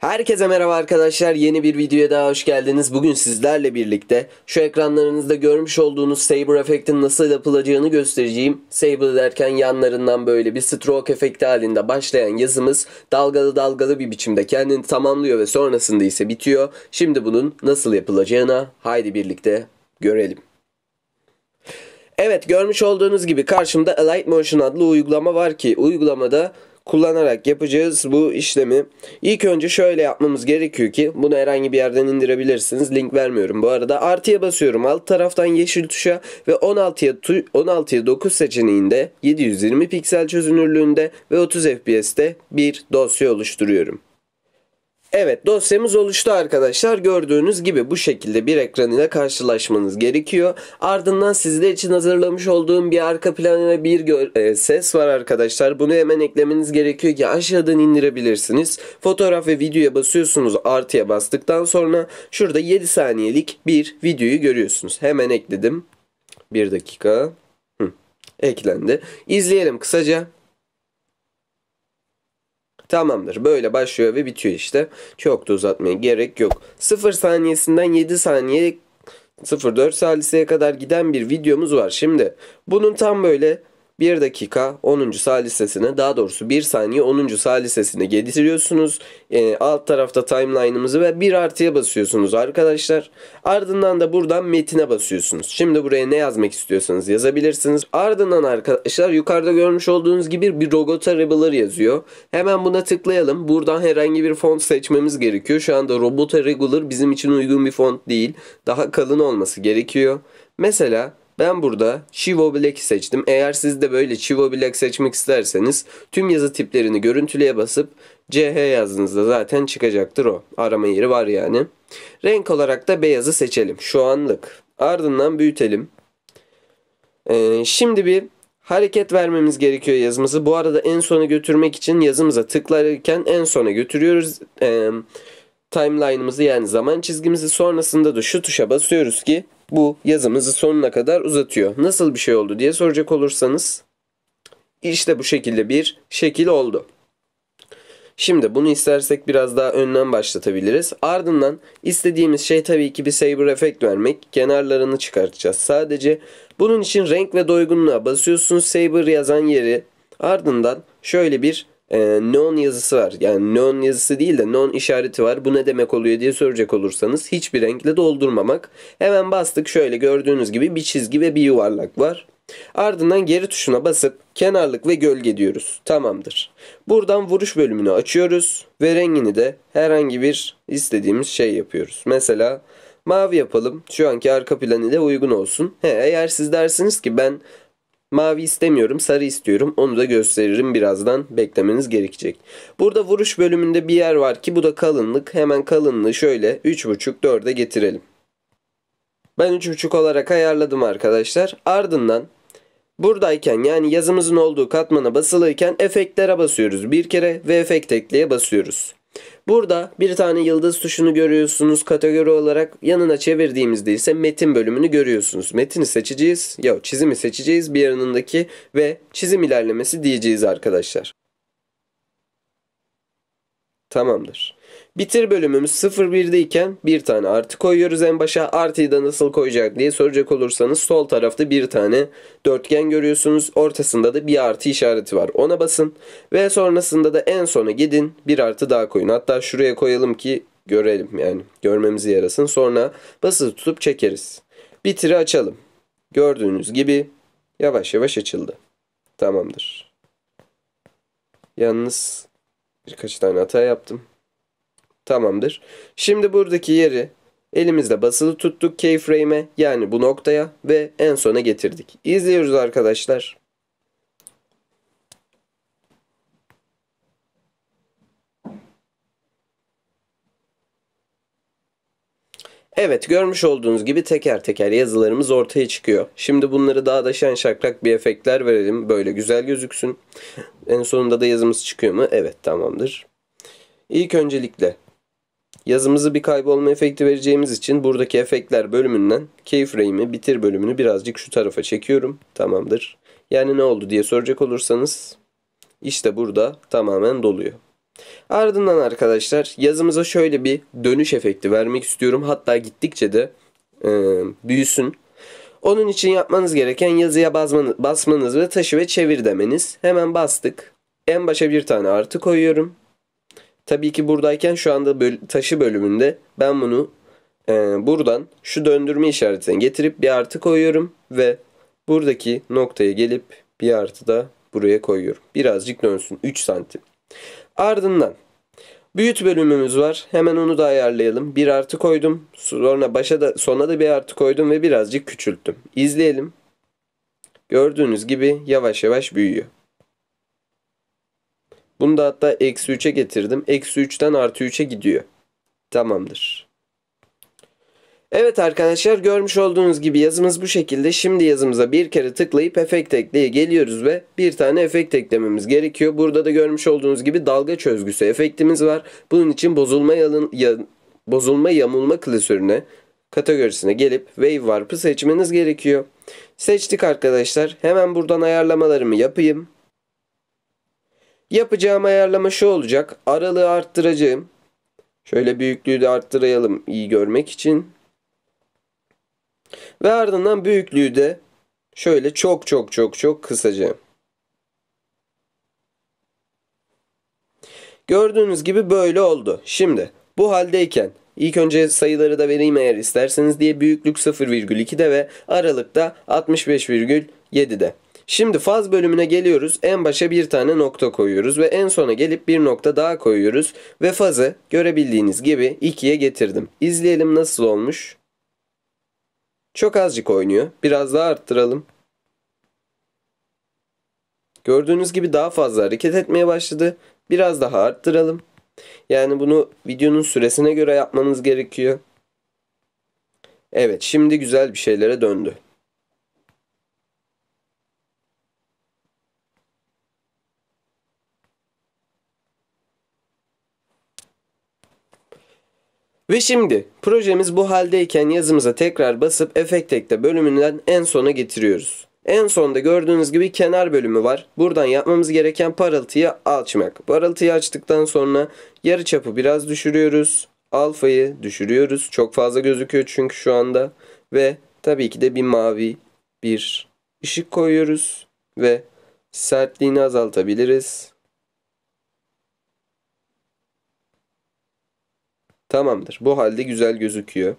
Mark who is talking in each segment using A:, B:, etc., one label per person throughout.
A: Herkese merhaba arkadaşlar. Yeni bir videoya daha hoş geldiniz. Bugün sizlerle birlikte şu ekranlarınızda görmüş olduğunuz Saber efektin nasıl yapılacağını göstereceğim. Saber derken yanlarından böyle bir stroke efekti halinde başlayan yazımız dalgalı dalgalı bir biçimde kendini tamamlıyor ve sonrasında ise bitiyor. Şimdi bunun nasıl yapılacağına haydi birlikte görelim. Evet görmüş olduğunuz gibi karşımda light Motion adlı uygulama var ki uygulamada kullanarak yapacağız bu işlemi. İlk önce şöyle yapmamız gerekiyor ki bunu herhangi bir yerden indirebilirsiniz. Link vermiyorum bu arada. Artıya basıyorum alt taraftan yeşil tuşa ve 16'ya 16'ya 9 seçeneğinde 720 piksel çözünürlüğünde ve 30 FPS'te bir dosya oluşturuyorum. Evet dosyamız oluştu arkadaşlar. Gördüğünüz gibi bu şekilde bir ekran ile karşılaşmanız gerekiyor. Ardından sizler için hazırlamış olduğum bir arka plan ve bir e, ses var arkadaşlar. Bunu hemen eklemeniz gerekiyor ki aşağıdan indirebilirsiniz. Fotoğraf ve videoya basıyorsunuz artıya bastıktan sonra şurada 7 saniyelik bir videoyu görüyorsunuz. Hemen ekledim. bir dakika. Hı. Eklendi. İzleyelim kısaca. Tamamdır. Böyle başlıyor ve bitiyor işte. Çok da uzatmaya gerek yok. 0 saniyesinden 7 saniye 0.4 saliseye kadar giden bir videomuz var. Şimdi bunun tam böyle 1 dakika 10. salisesine daha doğrusu 1 saniye 10. salisesine getiriyorsunuz. E, alt tarafta timeline'ımızı ve 1 artıya basıyorsunuz arkadaşlar. Ardından da buradan metine basıyorsunuz. Şimdi buraya ne yazmak istiyorsanız yazabilirsiniz. Ardından arkadaşlar yukarıda görmüş olduğunuz gibi bir Rogota Rebeler yazıyor. Hemen buna tıklayalım. Buradan herhangi bir font seçmemiz gerekiyor. Şu anda Robota Regular bizim için uygun bir font değil. Daha kalın olması gerekiyor. Mesela ben burada Chivo Black seçtim. Eğer siz de böyle Chivo Black seçmek isterseniz tüm yazı tiplerini görüntülüye basıp CH yazdığınızda zaten çıkacaktır o. Arama yeri var yani. Renk olarak da beyazı seçelim şu anlık. Ardından büyütelim. Ee, şimdi bir hareket vermemiz gerekiyor yazımızı. Bu arada en sona götürmek için yazımıza tıklarken en sona götürüyoruz. Ee, timeline'ımızı yani zaman çizgimizi sonrasında da şu tuşa basıyoruz ki bu yazımızı sonuna kadar uzatıyor. Nasıl bir şey oldu diye soracak olursanız işte bu şekilde bir şekil oldu. Şimdi bunu istersek biraz daha önden başlatabiliriz. Ardından istediğimiz şey tabii ki bir saber efekt vermek. Kenarlarını çıkartacağız sadece. Bunun için renk ve doygunluğa basıyorsunuz saber yazan yeri. Ardından şöyle bir e, non yazısı var. Yani non yazısı değil de non işareti var. Bu ne demek oluyor diye soracak olursanız hiçbir renkle doldurmamak. Hemen bastık şöyle gördüğünüz gibi bir çizgi ve bir yuvarlak var. Ardından geri tuşuna basıp kenarlık ve gölge diyoruz. Tamamdır. Buradan vuruş bölümünü açıyoruz ve rengini de herhangi bir istediğimiz şey yapıyoruz. Mesela mavi yapalım. Şu anki arka plan ile uygun olsun. He, eğer siz dersiniz ki ben Mavi istemiyorum, sarı istiyorum. Onu da gösteririm birazdan. Beklemeniz gerekecek. Burada vuruş bölümünde bir yer var ki bu da kalınlık. Hemen kalınlığı şöyle 3.5-4'e getirelim. Ben 3.5 olarak ayarladım arkadaşlar. Ardından buradayken yani yazımızın olduğu katmana basılıyken efektlere basıyoruz bir kere ve efekt ekleye basıyoruz. Burada bir tane yıldız tuşunu görüyorsunuz. Kategori olarak yanına çevirdiğimizde ise metin bölümünü görüyorsunuz. Metini seçeceğiz. Ya çizimi seçeceğiz. Bir yanındaki ve çizim ilerlemesi diyeceğiz arkadaşlar. Tamamdır. Bitir bölümümüz 0,1'deyken bir tane artı koyuyoruz en başa. Artıyı da nasıl koyacak diye soracak olursanız sol tarafta bir tane dörtgen görüyorsunuz. Ortasında da bir artı işareti var. Ona basın ve sonrasında da en sona gidin bir artı daha koyun. Hatta şuraya koyalım ki görelim yani görmemizi yarasın. Sonra basılı tutup çekeriz. Bitiri açalım. Gördüğünüz gibi yavaş yavaş açıldı. Tamamdır. Yalnız birkaç tane hata yaptım. Tamamdır. Şimdi buradaki yeri elimizde basılı tuttuk keyframe'e yani bu noktaya ve en sona getirdik. İzliyoruz arkadaşlar. Evet görmüş olduğunuz gibi teker teker yazılarımız ortaya çıkıyor. Şimdi bunları daha da şen şakrak bir efektler verelim. Böyle güzel gözüksün. En sonunda da yazımız çıkıyor mu? Evet tamamdır. İlk öncelikle Yazımızı bir kaybolma efekti vereceğimiz için buradaki efektler bölümünden keyframe'i bitir bölümünü birazcık şu tarafa çekiyorum. Tamamdır. Yani ne oldu diye soracak olursanız işte burada tamamen doluyor. Ardından arkadaşlar yazımıza şöyle bir dönüş efekti vermek istiyorum. Hatta gittikçe de e, büyüsün. Onun için yapmanız gereken yazıya basmanız, basmanız ve taşı ve çevir demeniz. Hemen bastık. En başa bir tane artı koyuyorum. Tabii ki buradayken şu anda böl taşı bölümünde ben bunu e, buradan şu döndürme işaretine getirip bir artı koyuyorum ve buradaki noktaya gelip bir artı da buraya koyuyorum. Birazcık dönsün 3 santim. Ardından büyüt bölümümüz var. Hemen onu da ayarlayalım. Bir artı koydum. Sonra başa da sona da bir artı koydum ve birazcık küçülttüm. İzleyelim. Gördüğünüz gibi yavaş yavaş büyüyor. Bunu da hatta eksi 3'e getirdim. Eksi 3'ten artı 3'e gidiyor. Tamamdır. Evet arkadaşlar görmüş olduğunuz gibi yazımız bu şekilde. Şimdi yazımıza bir kere tıklayıp efekt ekleye geliyoruz ve bir tane efekt eklememiz gerekiyor. Burada da görmüş olduğunuz gibi dalga çözgüsü efektimiz var. Bunun için bozulma, yalın, ya, bozulma yamulma klasörüne kategorisine gelip Wave Warp'ı seçmeniz gerekiyor. Seçtik arkadaşlar. Hemen buradan ayarlamalarımı yapayım. Yapacağım ayarlama şu olacak. Aralığı arttıracağım. Şöyle büyüklüğü de arttırayalım iyi görmek için. Ve ardından büyüklüğü de şöyle çok çok çok çok kısacağım. Gördüğünüz gibi böyle oldu. Şimdi bu haldeyken ilk önce sayıları da vereyim eğer isterseniz diye büyüklük 0,2'de ve aralıkta 65,7'de. Şimdi faz bölümüne geliyoruz. En başa bir tane nokta koyuyoruz ve en sona gelip bir nokta daha koyuyoruz. Ve fazı görebildiğiniz gibi 2'ye getirdim. İzleyelim nasıl olmuş. Çok azıcık oynuyor. Biraz daha arttıralım. Gördüğünüz gibi daha fazla hareket etmeye başladı. Biraz daha arttıralım. Yani bunu videonun süresine göre yapmanız gerekiyor. Evet şimdi güzel bir şeylere döndü. Ve şimdi projemiz bu haldeyken yazımıza tekrar basıp efekt bölümünden en sona getiriyoruz. En sonda gördüğünüz gibi kenar bölümü var. Buradan yapmamız gereken parıltıyı açmak. Parıltıyı açtıktan sonra yarı çapı biraz düşürüyoruz. Alfayı düşürüyoruz. Çok fazla gözüküyor çünkü şu anda. Ve tabii ki de bir mavi bir ışık koyuyoruz. Ve sertliğini azaltabiliriz. Tamamdır. Bu halde güzel gözüküyor.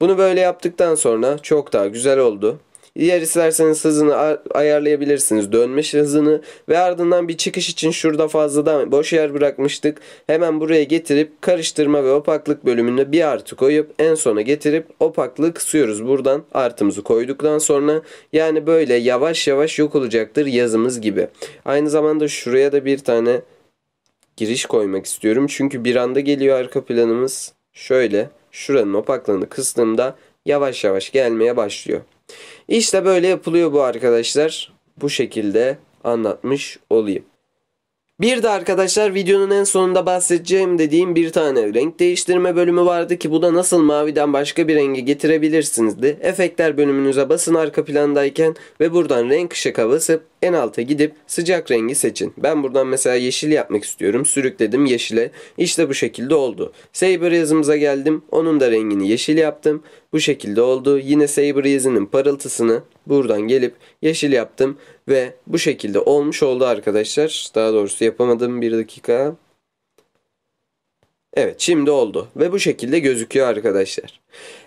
A: Bunu böyle yaptıktan sonra çok daha güzel oldu. Diğer isterseniz hızını ayarlayabilirsiniz. Dönmüş hızını ve ardından bir çıkış için şurada fazladan boş yer bırakmıştık. Hemen buraya getirip karıştırma ve opaklık bölümünde bir artı koyup en sona getirip opaklığı kısıyoruz. Buradan artımızı koyduktan sonra yani böyle yavaş yavaş yok olacaktır yazımız gibi. Aynı zamanda şuraya da bir tane giriş koymak istiyorum. Çünkü bir anda geliyor arka planımız. Şöyle şuranın opaklığını kıstığımda yavaş yavaş gelmeye başlıyor. İşte böyle yapılıyor bu arkadaşlar. Bu şekilde anlatmış olayım. Bir de arkadaşlar videonun en sonunda bahsedeceğim dediğim bir tane renk değiştirme bölümü vardı ki bu da nasıl maviden başka bir rengi getirebilirsinizdi. de efektler bölümünüze basın arka plandayken ve buradan renk ışıka basıp en alta gidip sıcak rengi seçin. Ben buradan mesela yeşil yapmak istiyorum. Sürükledim yeşile. İşte bu şekilde oldu. Saber yazımıza geldim. Onun da rengini yeşil yaptım. Bu şekilde oldu. Yine Saber yazının parıltısını buradan gelip yeşil yaptım. Ve bu şekilde olmuş oldu arkadaşlar. Daha doğrusu yapamadım. Bir dakika. Evet şimdi oldu ve bu şekilde gözüküyor arkadaşlar.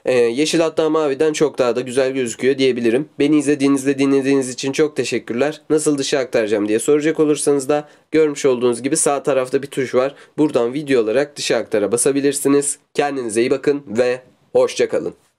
A: Ee, yeşil hatta maviden çok daha da güzel gözüküyor diyebilirim. Beni izlediğinizde dinlediğiniz için çok teşekkürler. Nasıl dışa aktaracağım diye soracak olursanız da görmüş olduğunuz gibi sağ tarafta bir tuş var. Buradan video olarak dışa aktara basabilirsiniz. Kendinize iyi bakın ve hoşçakalın.